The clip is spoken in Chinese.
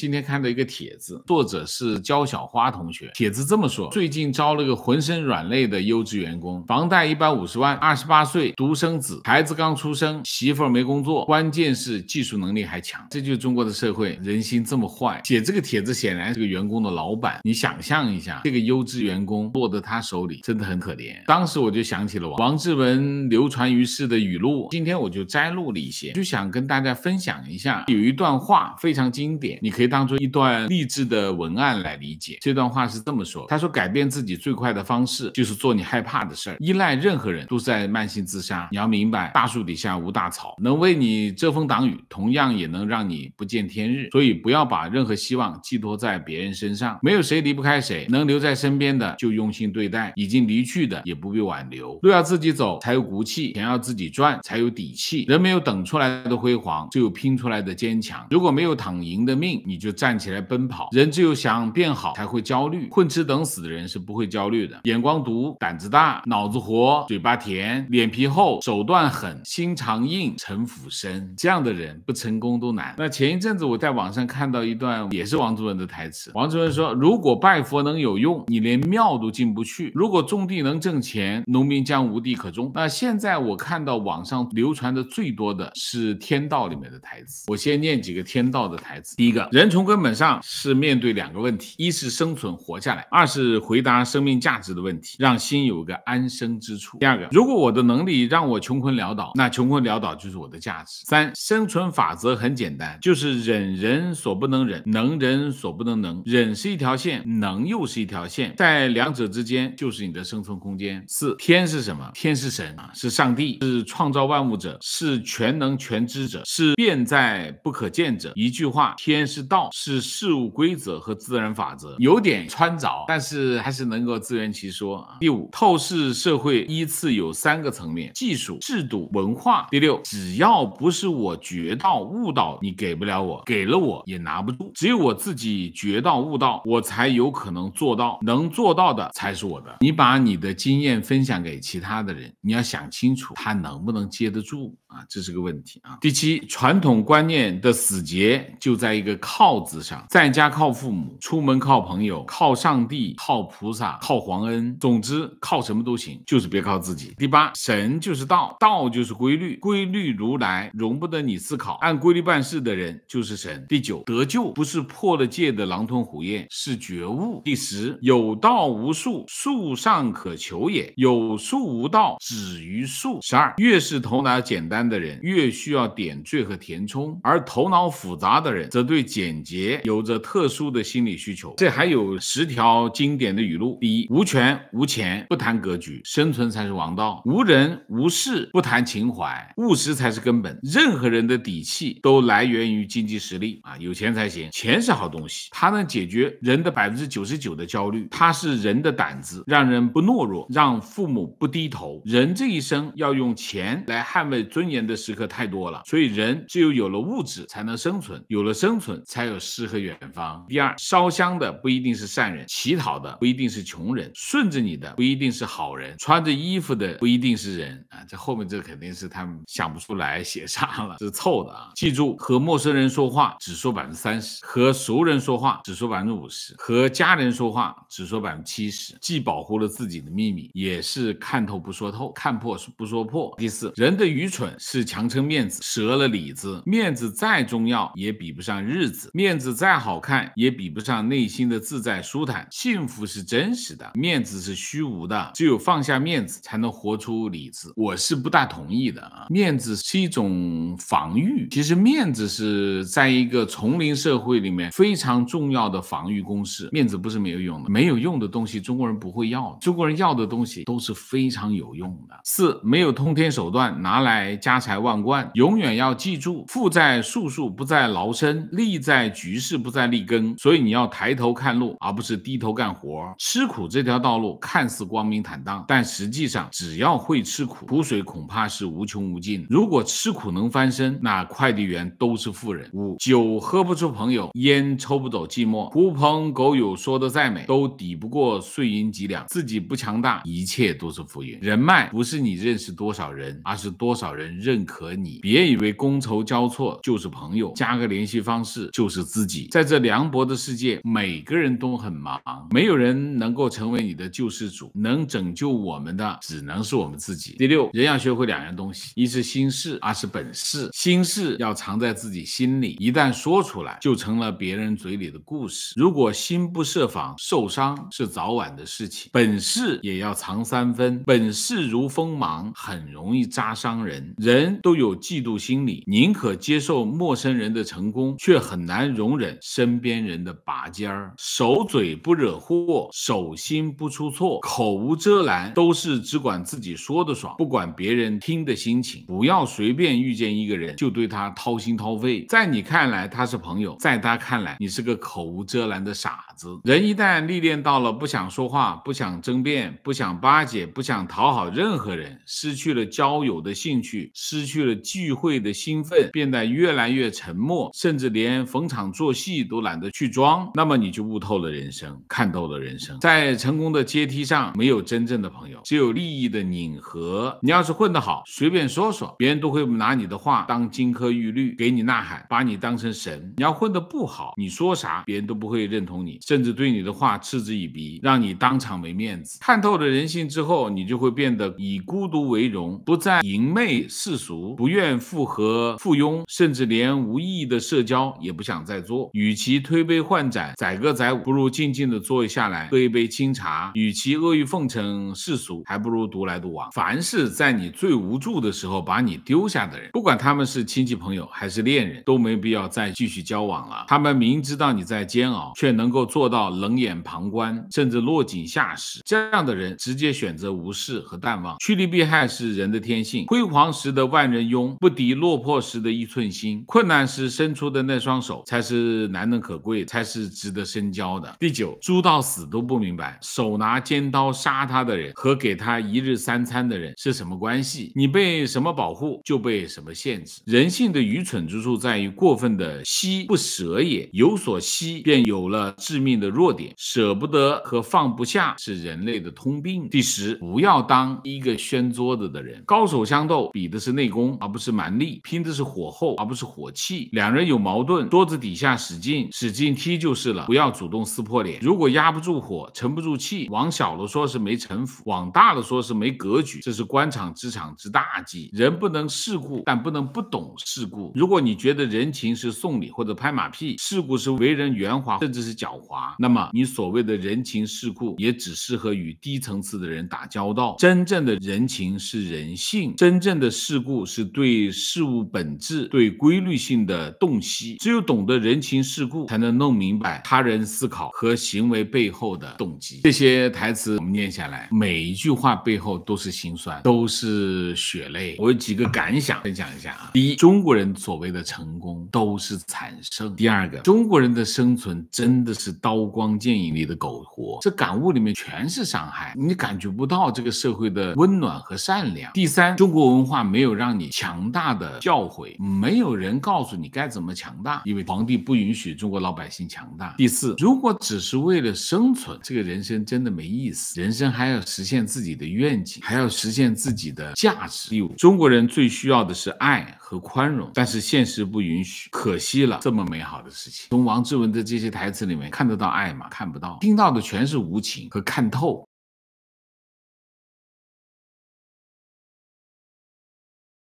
今天看到一个帖子，作者是焦小花同学。帖子这么说：最近招了个浑身软肋的优质员工，房贷一百五十万，二十八岁独生子，孩子刚出生，媳妇儿没工作，关键是技术能力还强。这就是中国的社会，人心这么坏。写这个帖子显然是个员工的老板。你想象一下，这个优质员工落得他手里，真的很可怜。当时我就想起了王志文流传于世的语录，今天我就摘录了一些，就想跟大家分享一下。有一段话非常经典，你可以。当做一段励志的文案来理解，这段话是这么说。他说，改变自己最快的方式就是做你害怕的事儿。依赖任何人都在慢性自杀。你要明白，大树底下无大草，能为你遮风挡雨，同样也能让你不见天日。所以不要把任何希望寄托在别人身上，没有谁离不开谁。能留在身边的就用心对待，已经离去的也不必挽留。路要自己走才有骨气，想要自己赚才有底气。人没有等出来的辉煌，只有拼出来的坚强。如果没有躺赢的命，你。就站起来奔跑。人只有想变好才会焦虑，混吃等死的人是不会焦虑的。眼光毒，胆子大，脑子活，嘴巴甜，脸皮厚，手段狠，心肠硬，城府深，这样的人不成功都难。那前一阵子我在网上看到一段也是王志文的台词，王志文说：“如果拜佛能有用，你连庙都进不去；如果种地能挣钱，农民将无地可种。”那现在我看到网上流传的最多的是《天道》里面的台词，我先念几个《天道》的台词。第一个人。从根本上是面对两个问题：一是生存活下来，二是回答生命价值的问题，让心有个安身之处。第二个，如果我的能力让我穷困潦倒，那穷困潦倒就是我的价值。三，生存法则很简单，就是忍人所不能忍，能人所不能能。忍是一条线，能又是一条线，在两者之间就是你的生存空间。四，天是什么？天是神啊，是上帝，是创造万物者，是全能全知者，是变在不可见者。一句话，天是。道是事物规则和自然法则，有点穿凿，但是还是能够自圆其说。啊。第五，透视社会依次有三个层面：技术、制度、文化。第六，只要不是我觉到悟到，你给不了我，给了我也拿不住。只有我自己觉到悟到，我才有可能做到，能做到的才是我的。你把你的经验分享给其他的人，你要想清楚他能不能接得住啊，这是个问题啊。第七，传统观念的死结就在一个考。靠子上，在家靠父母，出门靠朋友，靠上帝，靠菩萨，靠皇恩。总之，靠什么都行，就是别靠自己。第八，神就是道，道就是规律，规律如来，容不得你思考，按规律办事的人就是神。第九，得救不是破了戒的狼吞虎咽，是觉悟。第十，有道无术，术尚可求也；有术无道，止于术。十二，越是头脑简单的人，越需要点缀和填充，而头脑复杂的人，则对简。简洁有着特殊的心理需求，这还有十条经典的语录：第一无权无钱不谈格局，生存才是王道；无人无事不谈情怀，务实才是根本。任何人的底气都来源于经济实力啊，有钱才行。钱是好东西，它能解决人的百分之九十九的焦虑，它是人的胆子，让人不懦弱，让父母不低头。人这一生要用钱来捍卫尊严的时刻太多了，所以人只有有了物质才能生存，有了生存才。还有诗和远方。第二，烧香的不一定是善人，乞讨的不一定是穷人，顺着你的不一定是好人，穿着衣服的不一定是人啊！这后面这肯定是他们想不出来写啥了，是凑的啊！记住，和陌生人说话只说百分之三十，和熟人说话只说百分之五十，和家人说话只说百分之七十，既保护了自己的秘密，也是看透不说透，看破不说破。第四，人的愚蠢是强撑面子，折了里子，面子再重要也比不上日子。面子再好看，也比不上内心的自在舒坦。幸福是真实的，面子是虚无的。只有放下面子，才能活出理智。我是不大同意的啊！面子是一种防御，其实面子是在一个丛林社会里面非常重要的防御工事。面子不是没有用的，没有用的东西中国人不会要。中国人要的东西都是非常有用的。四没有通天手段，拿来家财万贯，永远要记住：富在术数，不在劳身；利在。在局势不在立根，所以你要抬头看路，而不是低头干活吃苦。这条道路看似光明坦荡，但实际上只要会吃苦，苦水恐怕是无穷无尽。如果吃苦能翻身，那快递员都是富人。五酒喝不出朋友，烟抽不走寂寞。狐朋狗友说的再美，都抵不过碎银几两。自己不强大，一切都是浮云。人脉不是你认识多少人，而是多少人认可你。别以为觥筹交错就是朋友，加个联系方式就。是自己，在这凉薄的世界，每个人都很忙，没有人能够成为你的救世主。能拯救我们的，只能是我们自己。第六，人要学会两样东西：一是心事，二是本事。心事要藏在自己心里，一旦说出来，就成了别人嘴里的故事。如果心不设防，受伤是早晚的事情。本事也要藏三分，本事如锋芒，很容易扎伤人。人都有嫉妒心理，宁可接受陌生人的成功，却很难。难容忍身边人的拔尖儿，守嘴不惹祸，守心不出错，口无遮拦都是只管自己说的爽，不管别人听的心情。不要随便遇见一个人就对他掏心掏肺，在你看来他是朋友，在他看来你是个口无遮拦的傻子。人一旦历练到了不想说话，不想争辩，不想巴结，不想讨好任何人，失去了交友的兴趣，失去了聚会的兴奋，变得越来越沉默，甚至连逢。逢场作戏都懒得去装，那么你就悟透了人生，看透了人生，在成功的阶梯上没有真正的朋友，只有利益的拧合。你要是混得好，随便说说，别人都会拿你的话当金科玉律，给你呐喊，把你当成神；你要混得不好，你说啥，别人都不会认同你，甚至对你的话嗤之以鼻，让你当场没面子。看透了人性之后，你就会变得以孤独为荣，不再淫媚世俗，不愿附和附庸，甚至连无意义的社交也不想。想再做，与其推杯换盏、载歌载舞，不如静静的坐下来喝一杯清茶；与其阿谀奉承、世俗，还不如独来独往。凡是在你最无助的时候把你丢下的人，不管他们是亲戚朋友还是恋人，都没必要再继续交往了。他们明知道你在煎熬，却能够做到冷眼旁观，甚至落井下石。这样的人，直接选择无视和淡忘。趋利避害是人的天性，辉煌时的万人拥，不敌落魄时的一寸心。困难时伸出的那双手。才是难能可贵，才是值得深交的。第九，猪到死都不明白，手拿尖刀杀他的人和给他一日三餐的人是什么关系？你被什么保护就被什么限制。人性的愚蠢之处在于过分的惜不舍也有所惜，便有了致命的弱点。舍不得和放不下是人类的通病。第十，不要当一个掀桌子的人。高手相斗比的是内功，而不是蛮力；拼的是火候，而不是火气。两人有矛盾多。底下使劲使劲踢就是了，不要主动撕破脸。如果压不住火、沉不住气，往小了说是没城府，往大了说是没格局，这是官场职场之大忌。人不能世故，但不能不懂世故。如果你觉得人情是送礼或者拍马屁，世故是为人圆滑甚至是狡猾，那么你所谓的人情世故也只适合与低层次的人打交道。真正的人情是人性，真正的世故是对事物本质、对规律性的洞悉。只有懂。懂得人情世故，才能弄明白他人思考和行为背后的动机。这些台词我们念下来，每一句话背后都是心酸，都是血泪。我有几个感想分享一下啊。第一，中国人所谓的成功都是惨胜；第二个，中国人的生存真的是刀光剑影里的苟活。这感悟里面全是伤害，你感觉不到这个社会的温暖和善良。第三，中国文化没有让你强大的教诲，没有人告诉你该怎么强大，因为。皇帝不允许中国老百姓强大。第四，如果只是为了生存，这个人生真的没意思。人生还要实现自己的愿景，还要实现自己的价值第五，中国人最需要的是爱和宽容，但是现实不允许，可惜了这么美好的事情。从王志文的这些台词里面看得到爱吗？看不到，听到的全是无情和看透。